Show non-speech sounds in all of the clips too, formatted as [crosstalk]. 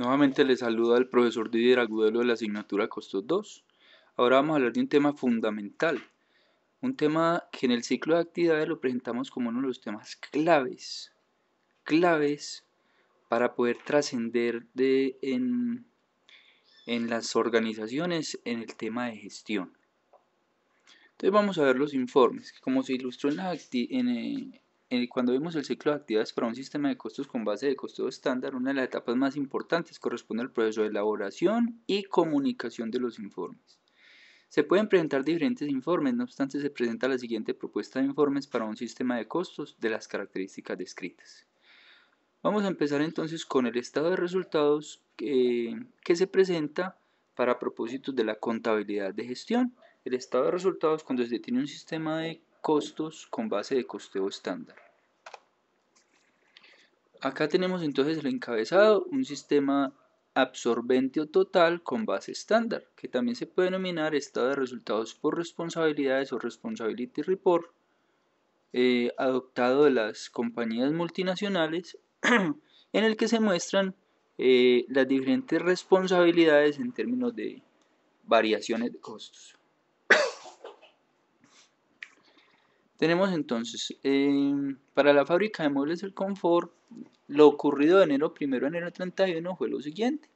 Nuevamente les saluda al profesor Didier Agudelo de la asignatura Costos 2. Ahora vamos a hablar de un tema fundamental, un tema que en el ciclo de actividades lo presentamos como uno de los temas claves, claves para poder trascender en, en las organizaciones en el tema de gestión. Entonces vamos a ver los informes, como se ilustró en, la en, eh, eh, cuando vemos el ciclo de actividades para un sistema de costos con base de costo estándar, una de las etapas más importantes corresponde al proceso de elaboración y comunicación de los informes. Se pueden presentar diferentes informes, no obstante se presenta la siguiente propuesta de informes para un sistema de costos de las características descritas. Vamos a empezar entonces con el estado de resultados que, que se presenta para propósitos de la contabilidad de gestión. El estado de resultados cuando se tiene un sistema de costos con base de costeo estándar. Acá tenemos entonces el encabezado, un sistema absorbente o total con base estándar, que también se puede denominar estado de resultados por responsabilidades o responsibility report, eh, adoptado de las compañías multinacionales, [clears throat] en el que se muestran eh, las diferentes responsabilidades en términos de variaciones de costos. Tenemos entonces em, para la fábrica de muebles del confort, lo ocurrido de enero 1 a enero 31 fue lo siguiente.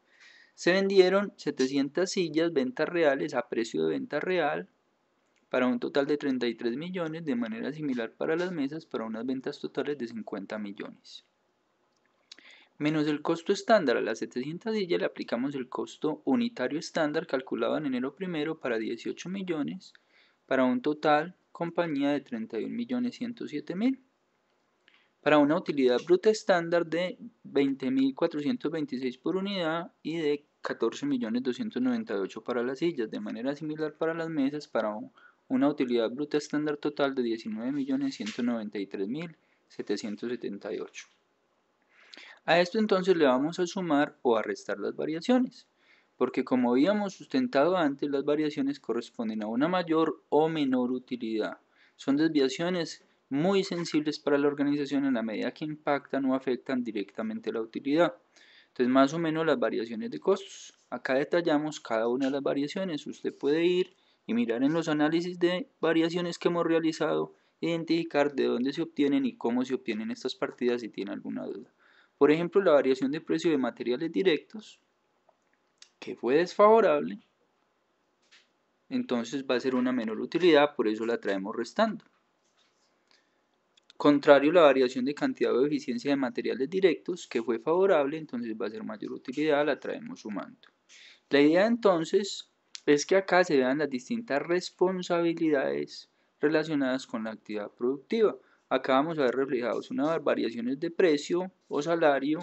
Se vendieron 700 sillas, ventas reales a precio de venta real, para un total de 33 millones, de manera similar para las mesas, para unas ventas totales de 50 millones. Menos el costo estándar a las 700 sillas le aplicamos el costo unitario estándar calculado en enero primero para 18 millones, para un total compañía de 31.107.000 para una utilidad bruta estándar de 20.426 por unidad y de 14.298 para las sillas, de manera similar para las mesas para una utilidad bruta estándar total de 19.193.778. A esto entonces le vamos a sumar o a restar las variaciones porque como habíamos sustentado antes, las variaciones corresponden a una mayor o menor utilidad. Son desviaciones muy sensibles para la organización en la medida que impactan o afectan directamente la utilidad. Entonces, más o menos las variaciones de costos. Acá detallamos cada una de las variaciones. Usted puede ir y mirar en los análisis de variaciones que hemos realizado, identificar de dónde se obtienen y cómo se obtienen estas partidas si tiene alguna duda. Por ejemplo, la variación de precio de materiales directos que fue desfavorable, entonces va a ser una menor utilidad, por eso la traemos restando. Contrario, la variación de cantidad o eficiencia de materiales directos, que fue favorable, entonces va a ser mayor utilidad, la traemos sumando. La idea entonces es que acá se vean las distintas responsabilidades relacionadas con la actividad productiva. Acá vamos a ver reflejados unas variaciones de precio o salario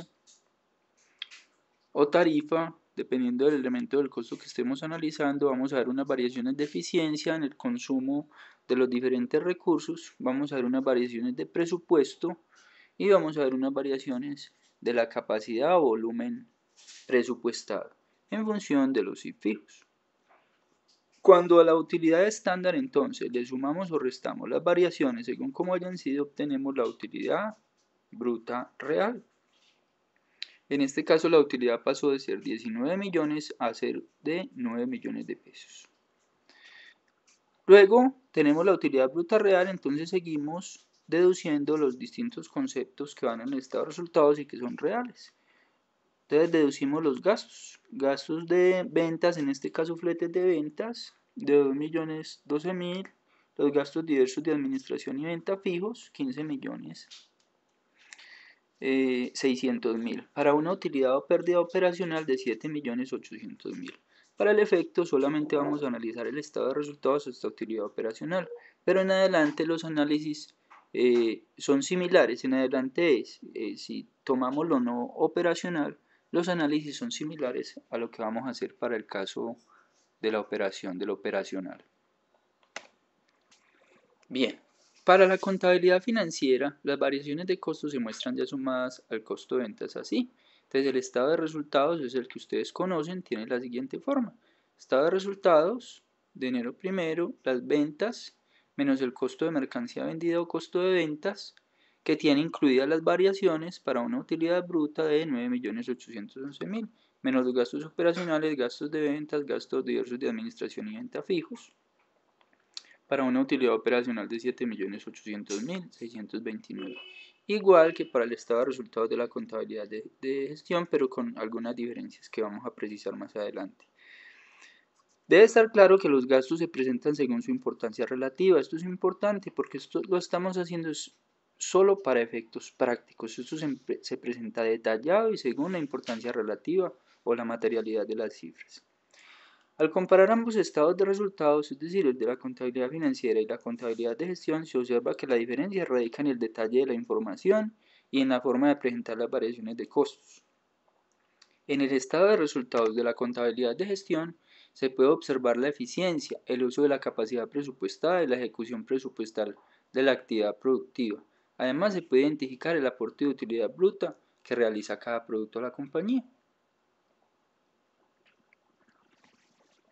o tarifa dependiendo del elemento del costo que estemos analizando, vamos a ver unas variaciones de eficiencia en el consumo de los diferentes recursos, vamos a ver unas variaciones de presupuesto y vamos a ver unas variaciones de la capacidad o volumen presupuestado en función de los fijos. Cuando a la utilidad estándar entonces le sumamos o restamos las variaciones según como hayan sido, obtenemos la utilidad bruta real. En este caso la utilidad pasó de ser 19 millones a ser de 9 millones de pesos. Luego tenemos la utilidad bruta real, entonces seguimos deduciendo los distintos conceptos que van en el estado de resultados y que son reales. Entonces deducimos los gastos. Gastos de ventas, en este caso fletes de ventas, de 2 millones 12 mil. Los gastos diversos de administración y venta fijos, 15 millones 600.000 eh, para una utilidad o pérdida operacional de 7.800.000. Para el efecto solamente vamos a analizar el estado de resultados de esta utilidad operacional, pero en adelante los análisis eh, son similares, en adelante eh, si tomamos lo no operacional, los análisis son similares a lo que vamos a hacer para el caso de la operación, del operacional. Bien, para la contabilidad financiera, las variaciones de costos se muestran ya sumadas al costo de ventas así. Entonces el estado de resultados es el que ustedes conocen, tiene la siguiente forma. Estado de resultados de enero primero, las ventas menos el costo de mercancía vendida o costo de ventas, que tiene incluidas las variaciones para una utilidad bruta de 9.811.000, menos los gastos operacionales, gastos de ventas, gastos diversos de administración y venta fijos para una utilidad operacional de 7.800.629, igual que para el estado de resultados de la contabilidad de, gestión, pero con algunas diferencias que vamos a precisar más adelante. Debe estar claro que los gastos se presentan según su importancia relativa. Esto es importante porque esto lo estamos haciendo solo para efectos prácticos. Esto se presenta detallado y según la importancia relativa o la materialidad de las cifras. Al comparar ambos estados de resultados, es decir, el de la contabilidad financiera y la contabilidad de gestión, se observa que la diferencia radica en el detalle de la información y en la forma de presentar las variaciones de costos. En el estado de resultados de la contabilidad de gestión, se puede observar la eficiencia, el uso de la capacidad presupuestada y la ejecución presupuestal de la actividad productiva. Además, se puede identificar el aporte de utilidad bruta que realiza cada producto a la compañía.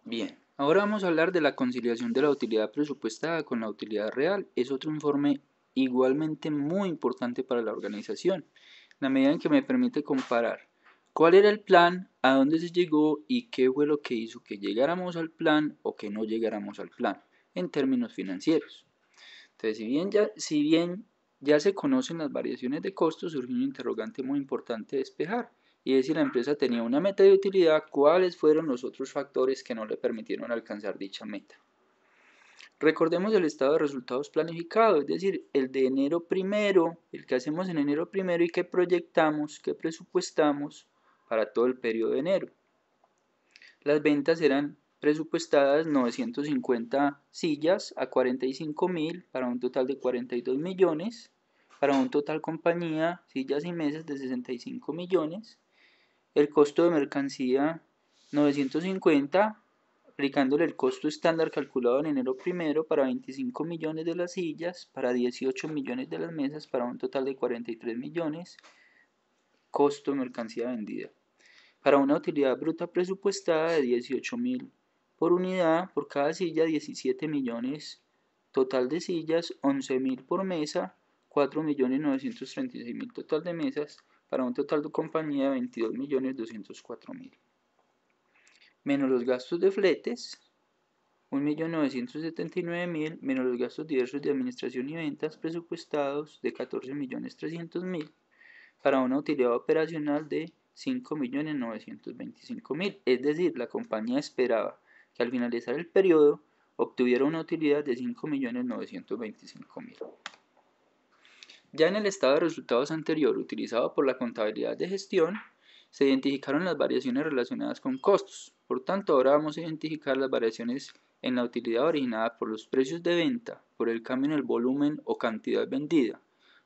Bien, ahora vamos a hablar de la conciliación de la utilidad presupuestada con la utilidad real. Es otro informe igualmente muy importante para la organización, la medida en que me permite comparar cuál era el plan, a dónde se llegó y qué fue lo que hizo que llegáramos al plan o que no llegáramos al plan en términos financieros. Entonces, si bien ya, si bien ya se conocen las variaciones de costos, surge un interrogante muy importante de despejar y es si la empresa tenía una meta de utilidad, cuáles fueron los otros factores que no le permitieron alcanzar dicha meta. Recordemos el estado de resultados planificado, es decir, el de enero primero, el que hacemos en enero primero y que proyectamos, que presupuestamos para todo el periodo de enero. Las ventas eran presupuestadas 950 sillas a 45 mil para un total de 42 millones, para un total compañía sillas y mesas de 65 millones. El costo de mercancía 950, aplicándole el costo estándar calculado en enero primero para 25 millones de las sillas, para 18 millones de las mesas, para un total de 43 millones. Costo de mercancía vendida. Para una utilidad bruta presupuestada de 18 mil por unidad, por cada silla 17 millones. Total de sillas 11 mil por mesa, 4 millones 936 mil total de mesas, para un total de compañía de 22.204.000. Menos los gastos de fletes, 1.979.000, menos los gastos diversos de administración y ventas presupuestados de 14.300.000, para una utilidad operacional de 5.925.000. Es decir, la compañía esperaba que al finalizar el periodo obtuviera una utilidad de 5.925.000. Ya en el estado de resultados anterior utilizado por la contabilidad de gestión, se identificaron las variaciones relacionadas con costos. Por tanto, ahora vamos a identificar las variaciones en la utilidad originada por los precios de venta, por el cambio en el volumen o cantidad vendida,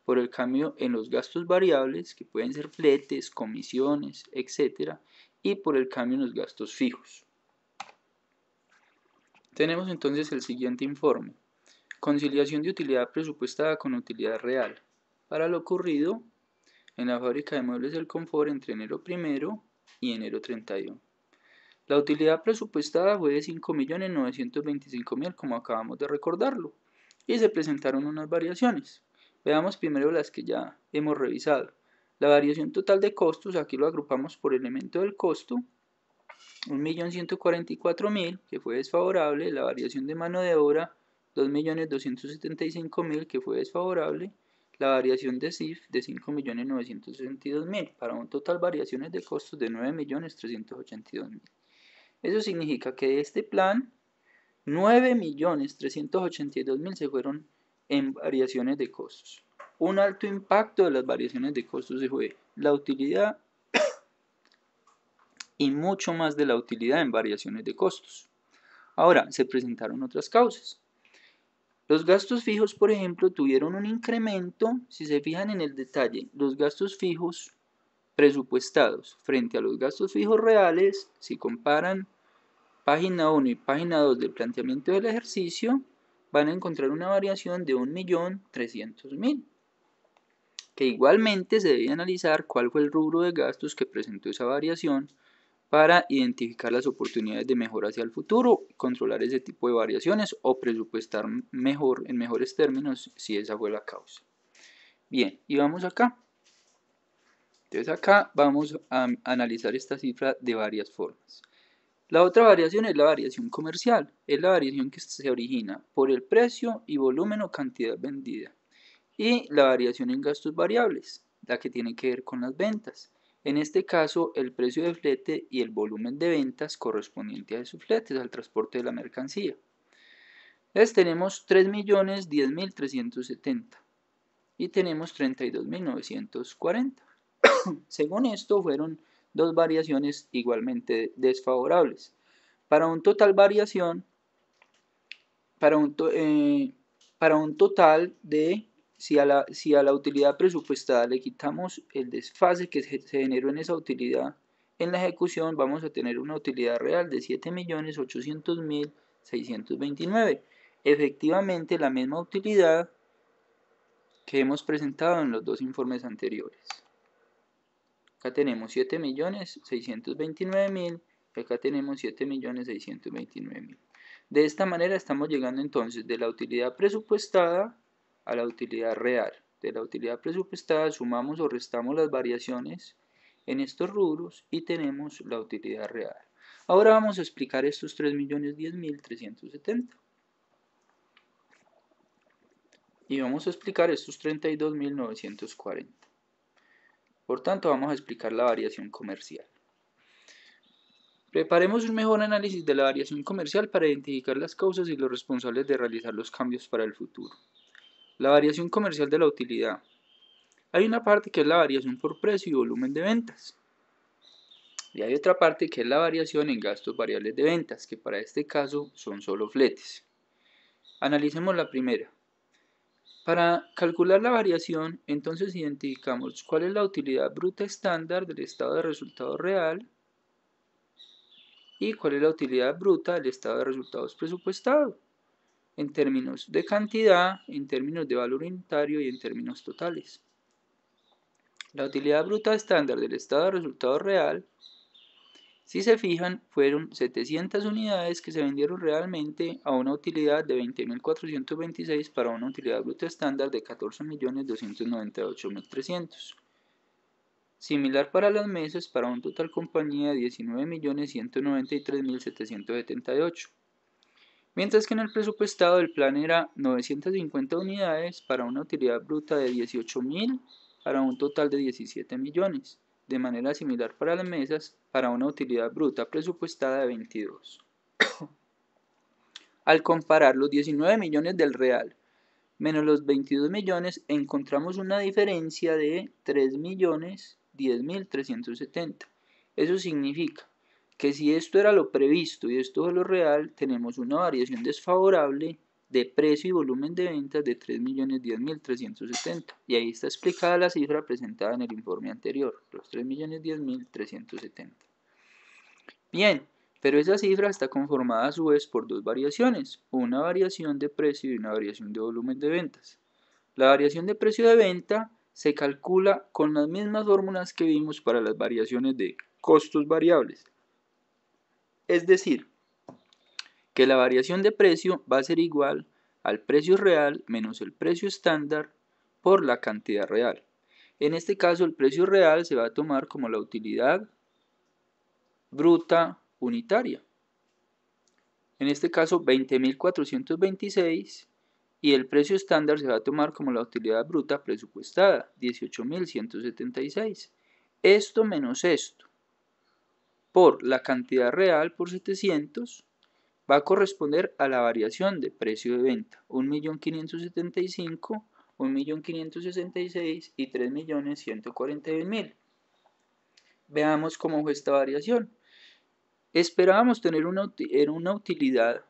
por el cambio en los gastos variables, que pueden ser fletes, comisiones, etc., y por el cambio en los gastos fijos. Tenemos entonces el siguiente informe. Conciliación de utilidad presupuestada con utilidad real para lo ocurrido en la fábrica de muebles del confort entre enero primero y enero 31. La utilidad presupuestada fue de 5.925.000 como acabamos de recordarlo y se presentaron unas variaciones. Veamos primero las que ya hemos revisado. La variación total de costos, aquí lo agrupamos por elemento del costo, 1.144.000 que fue desfavorable, la variación de mano de obra 2.275.000 que fue desfavorable, variación de CIF de 5.962.000 para un total variaciones de costos de 9.382.000. Eso significa que de este plan, 9.382.000 se fueron en variaciones de costos. Un alto impacto de las variaciones de costos se fue la utilidad y mucho más de la utilidad en variaciones de costos. Ahora, se presentaron otras causas. Los gastos fijos, por ejemplo, tuvieron un incremento, si se fijan en el detalle, los gastos fijos presupuestados frente a los gastos fijos reales, si comparan página 1 y página 2 del planteamiento del ejercicio, van a encontrar una variación de 1.300.000, que igualmente se debe analizar cuál fue el rubro de gastos que presentó esa variación para identificar las oportunidades de mejora hacia el futuro, controlar ese tipo de variaciones o presupuestar mejor, en mejores términos, si esa fue la causa. Bien, y vamos acá. Entonces acá vamos a analizar esta cifra de varias formas. La otra variación es la variación comercial, es la variación que se origina por el precio y volumen o cantidad vendida. Y la variación en gastos variables, la que tiene que ver con las ventas. En este caso, el precio de flete y el volumen de ventas correspondiente a esos fletes, al transporte de la mercancía. Entonces tenemos 3.010.370 y tenemos 32.940. [coughs] Según esto, fueron dos variaciones igualmente desfavorables. Para un total variación, para eh, para un total de si a, la, si a la utilidad presupuestada le quitamos el desfase que se generó en esa utilidad, en la ejecución vamos a tener una utilidad real de 7.800.629. Efectivamente, la misma utilidad que hemos presentado en los dos informes anteriores. Acá tenemos 7.629.000 y acá tenemos 7.629.000. De esta manera estamos llegando entonces de la utilidad presupuestada a la utilidad real. De la utilidad presupuestada sumamos o restamos las variaciones en estos rubros y tenemos la utilidad real. Ahora vamos a explicar estos 3.010.370. Y vamos a explicar estos 32.940. Por tanto, vamos a explicar la variación comercial. Preparemos un mejor análisis de la variación comercial para identificar las causas y los responsables de realizar los cambios para el futuro. La variación comercial de la utilidad. Hay una parte que es la variación por precio y volumen de ventas. Y hay otra parte que es la variación en gastos variables de ventas, que para este caso son solo fletes. Analicemos la primera. Para calcular la variación, entonces identificamos cuál es la utilidad bruta estándar del estado de resultado real y cuál es la utilidad bruta del estado de resultados presupuestado en términos de cantidad, en términos de valor unitario y en términos totales. La utilidad bruta estándar del estado de resultado real, si se fijan, fueron 700 unidades que se vendieron realmente a una utilidad de 20.426 para una utilidad bruta estándar de 14.298.300. Similar para los meses para un total compañía de 19.193.778 mientras que en el presupuestado el plan era 950 unidades para una utilidad bruta de 18.000 para un total de 17 millones, de manera similar para las mesas para una utilidad bruta presupuestada de 22. [coughs] Al comparar los 19 millones del real menos los 22 millones, encontramos una diferencia de 3 millones Eso significa que si esto era lo previsto y esto es lo real, tenemos una variación desfavorable de precio y volumen de ventas de 3.010.370. Y ahí está explicada la cifra presentada en el informe anterior, los 3.010.370. Bien, pero esa cifra está conformada a su vez por dos variaciones, una variación de precio y una variación de volumen de ventas. La variación de precio de venta se calcula con las mismas fórmulas que vimos para las variaciones de costos variables. Es decir, que la variación de precio va a ser igual al precio real menos el precio estándar por la cantidad real. En este caso el precio real se va a tomar como la utilidad bruta unitaria. En este caso 20.426 y el precio estándar se va a tomar como la utilidad bruta presupuestada 18.176. Esto menos esto por la cantidad real por 700 va a corresponder a la variación de precio de venta, 1.575.000, 1.566.000 y 3.141.000. Veamos cómo fue esta variación. Esperábamos tener una, utilidad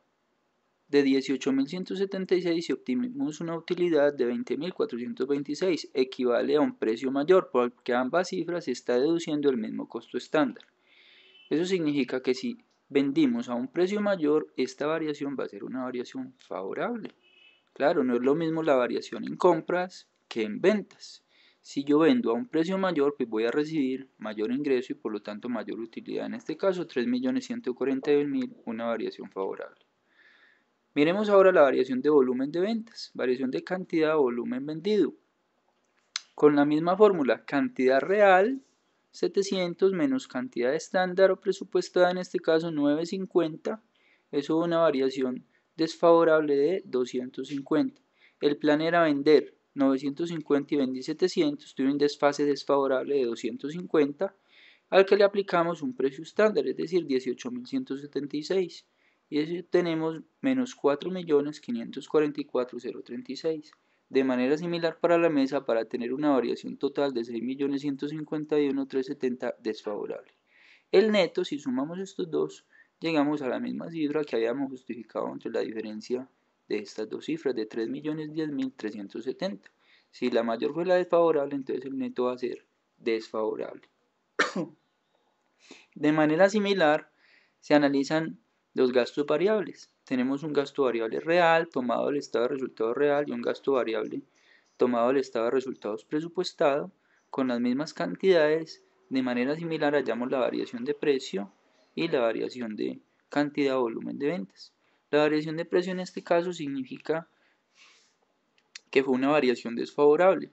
de 18.176 y obtuvimos una utilidad de 20.426, equivale a un precio mayor porque ambas cifras está deduciendo el mismo costo estándar. Eso significa que si vendimos a un precio mayor, esta variación va a ser una variación favorable. Claro, no es lo mismo la variación en compras que en ventas. Si yo vendo a un precio mayor, pues voy a recibir mayor ingreso y por lo tanto mayor utilidad. En este caso, mil una variación favorable. Miremos ahora la variación de volumen de ventas, variación de cantidad volumen vendido. Con la misma fórmula, cantidad real 700 menos cantidad estándar o presupuestada, en este caso 950, eso una variación desfavorable de 250. El plan era vender 950 y vendí 700, tuve un desfase desfavorable de 250, al que le aplicamos un precio estándar, es decir, 18.176, y eso tenemos menos 4.544.036. De manera similar para la mesa, para tener una variación total de 6.151.370 desfavorable. El neto, si sumamos estos dos, llegamos a la misma cifra que habíamos justificado entre la diferencia de estas dos cifras de 3.010.370. Si la mayor fue la desfavorable, entonces el neto va a ser desfavorable. [coughs] de manera similar, se analizan los gastos variables tenemos un gasto variable real tomado del estado de resultados real y un gasto variable tomado del estado de resultados presupuestado con las mismas cantidades. De manera similar hallamos la variación de precio y la variación de cantidad o volumen de ventas. La variación de precio en este caso significa que fue una variación desfavorable,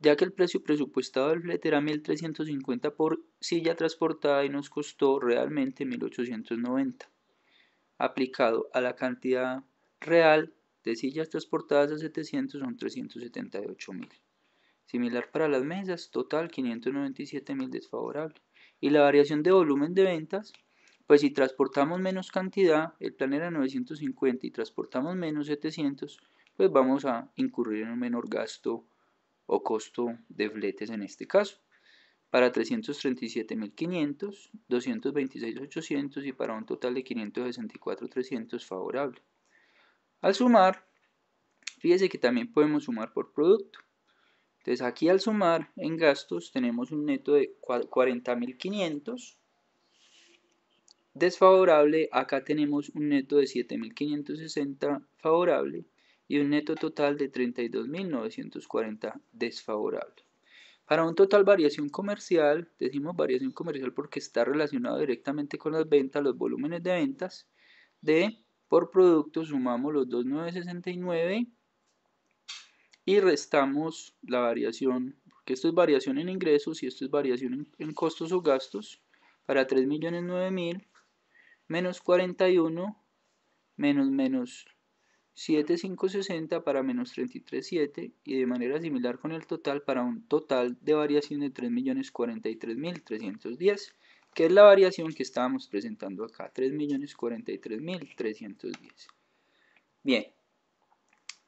ya que el precio presupuestado del flete era 1.350 por silla transportada y nos costó realmente 1.890 aplicado a la cantidad real de sillas transportadas a 700 son 378 mil. Similar para las mesas, total 597 mil desfavorable. Y la variación de volumen de ventas, pues si transportamos menos cantidad, el plan era 950 y transportamos menos 700, pues vamos a incurrir en un menor gasto o costo de fletes en este caso para 337.500, 226.800 y para un total de 564.300 favorable. Al sumar, fíjese que también podemos sumar por producto. Entonces aquí al sumar en gastos tenemos un neto de 40.500 desfavorable, acá tenemos un neto de 7.560 favorable y un neto total de 32.940 desfavorable. Para un total variación comercial, decimos variación comercial porque está relacionado directamente con las ventas, los volúmenes de ventas de por producto sumamos los 2,969 y restamos la variación, porque esto es variación en ingresos y esto es variación en, costos o gastos, para mil menos 41 menos menos 7560 para menos 337 y de manera similar con el total para un total de variación de 3.043.310, que es la variación que estábamos presentando acá, 3.043.310. Bien,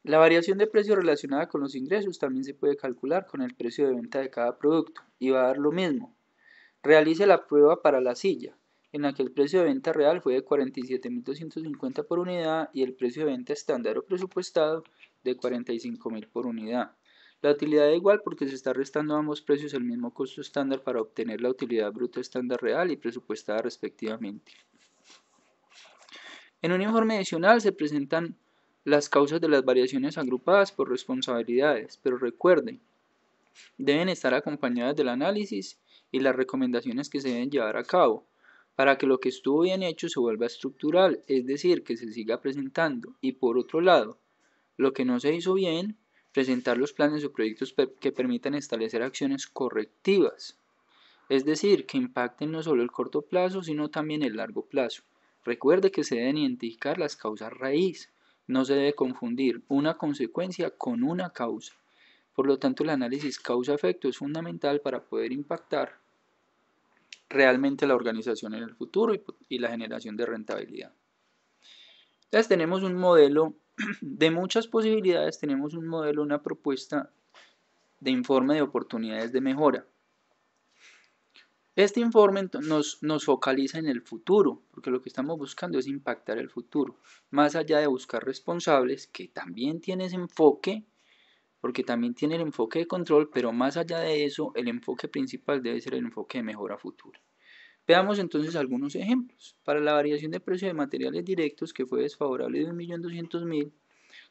la variación de precio relacionada con los ingresos también se puede calcular con el precio de venta de cada producto y va a dar lo mismo. Realice la prueba para la silla en la que el precio de venta real fue de 47.250 por unidad y el precio de venta estándar o presupuestado de 45.000 por unidad. La utilidad es igual porque se está restando a ambos precios el mismo costo estándar para obtener la utilidad bruta estándar real y presupuestada respectivamente. En un informe adicional se presentan las causas de las variaciones agrupadas por responsabilidades, pero recuerden, deben estar acompañadas del análisis y las recomendaciones que se deben llevar a cabo, para que lo que estuvo bien hecho se vuelva estructural, es decir, que se siga presentando. Y por otro lado, lo que no se hizo bien, presentar los planes o proyectos que permitan establecer acciones correctivas, es decir, que impacten no solo el corto plazo, sino también el largo plazo. Recuerde que se deben identificar las causas raíz, no se debe confundir una consecuencia con una causa. Por lo tanto, el análisis causa-efecto es fundamental para poder impactar realmente la organización en el futuro pues, y, la generación de rentabilidad. Entonces tenemos un modelo [clears throat] de muchas posibilidades, tenemos un modelo, una propuesta de informe de oportunidades de mejora. Este informe nos, nos, focaliza en el futuro, porque lo que estamos buscando es impactar el futuro, más allá de buscar responsables que también tiene ese enfoque porque también tiene el enfoque de control, pero más allá de eso, el enfoque principal debe ser el enfoque de mejora futura. Veamos entonces algunos ejemplos. Para la variación de precio de materiales directos, que fue desfavorable de 1.200.000,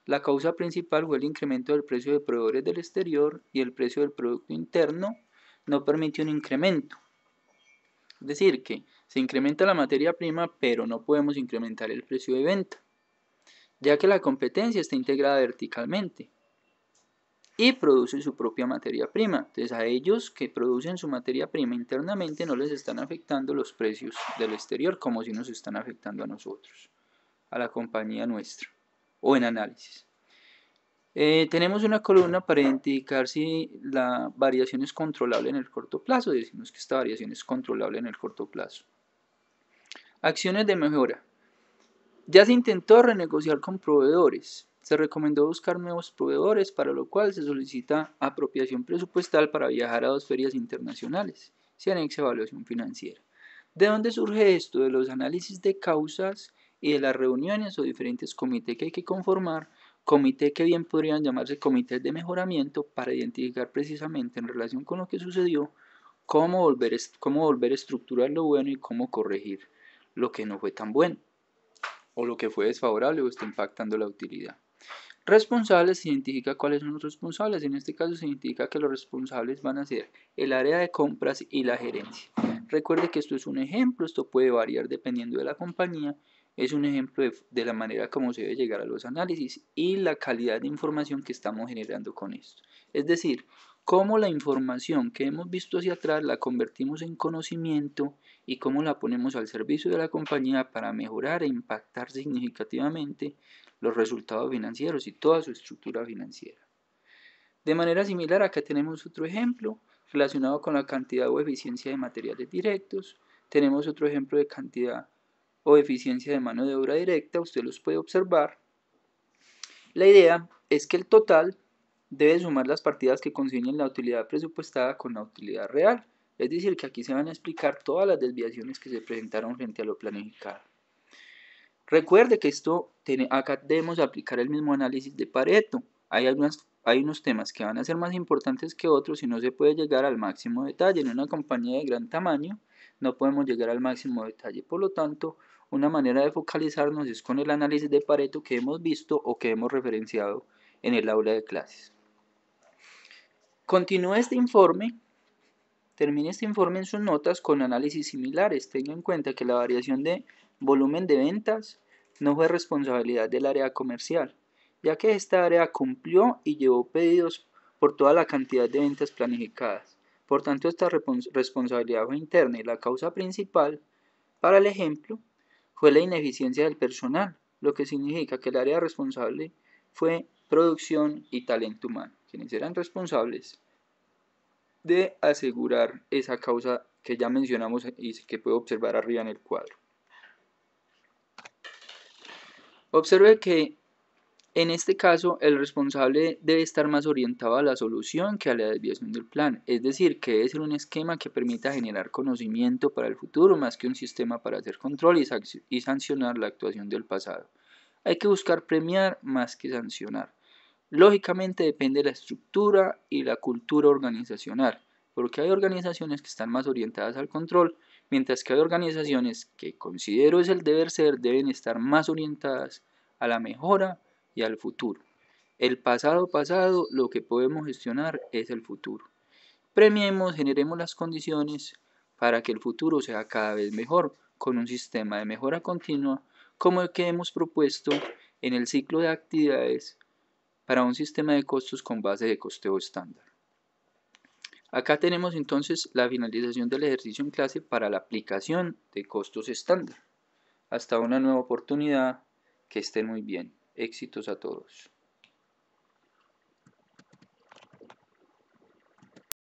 la causa principal fue el incremento del precio de proveedores del exterior y el precio del producto interno no permitió un incremento. Es decir, que se incrementa la materia prima, pero no podemos incrementar el precio de venta, ya que la competencia está integrada verticalmente y producen su propia materia prima. Entonces a ellos que producen su materia prima internamente no les están afectando los precios del exterior como si nos están afectando a nosotros, a la compañía nuestra o en análisis. Eh, tenemos una columna para identificar si la variación es controlable en el corto plazo. Decimos que esta variación es controlable en el corto plazo. Acciones de mejora. Ya se intentó renegociar con proveedores, se recomendó buscar nuevos proveedores, para lo cual se solicita apropiación presupuestal para viajar a dos ferias internacionales. Se anexa evaluación financiera. ¿De dónde surge esto? De los análisis de causas y de las reuniones o diferentes comités que hay que conformar, comité que bien podrían llamarse comités de mejoramiento para identificar precisamente en relación con lo que sucedió cómo volver, cómo volver a estructurar lo bueno y cómo corregir lo que no fue tan bueno o lo que fue desfavorable o está impactando la utilidad. Responsables se identifica cuáles son los responsables. En este caso se identifica que los responsables van a ser el área de compras y la gerencia. Recuerde que esto es un ejemplo, esto puede variar dependiendo de la compañía. Es un ejemplo de, la manera como se debe llegar a los análisis y la calidad de información que estamos generando con esto. Es decir, cómo la información que hemos visto hacia atrás la convertimos en conocimiento y cómo la ponemos al servicio de la compañía para mejorar e impactar significativamente los resultados financieros y toda su estructura financiera. De manera similar, acá tenemos otro ejemplo relacionado con la cantidad o eficiencia de materiales directos. Tenemos otro ejemplo de cantidad o eficiencia de mano de obra directa, usted los puede observar. La idea es que el total debe sumar las partidas que consiguen la utilidad presupuestada con la utilidad real. Es decir, que aquí se van a explicar todas las desviaciones que se presentaron frente a lo planificado. Recuerde que esto acá debemos aplicar el mismo análisis de Pareto. Hay, unos temas que van a ser más importantes que otros y no se puede llegar al máximo detalle. En una compañía de gran tamaño no podemos llegar al máximo detalle. Por lo tanto, una manera de focalizarnos es con el análisis de Pareto que hemos visto o que hemos referenciado en el aula de clases. continúa este informe, termine este informe en sus notas con análisis similares. Tenga en cuenta que la variación de volumen de ventas, no fue responsabilidad del área comercial, ya que esta área cumplió y llevó pedidos por toda la cantidad de ventas planificadas. Por tanto, esta responsabilidad fue interna y la causa principal, para el ejemplo, fue la ineficiencia del personal, lo que significa que el área responsable fue producción y talento humano, quienes eran responsables de asegurar esa causa que ya mencionamos y que puedo observar arriba en el cuadro. Observe que en este caso, el responsable debe estar más orientado a la solución que a la desviación del plan, es decir, que debe ser un esquema que permita generar conocimiento para el futuro más que un sistema para hacer control y, sancionar la actuación del pasado. Hay que buscar premiar más que sancionar. Lógicamente depende de la estructura y la cultura organizacional porque hay organizaciones que están más orientadas al control, mientras que hay organizaciones que considero es el deber ser, deben estar más orientadas a la mejora y al futuro. El pasado pasado, lo que podemos gestionar es el futuro. Premiemos, generemos las condiciones para que el futuro sea cada vez mejor, con un sistema de mejora continua como el que hemos propuesto en el ciclo de actividades para un sistema de costos con base de costeo estándar. Acá tenemos entonces la finalización del ejercicio en clase para la aplicación de costos estándar. Hasta una nueva oportunidad, que estén muy bien. Éxitos a todos.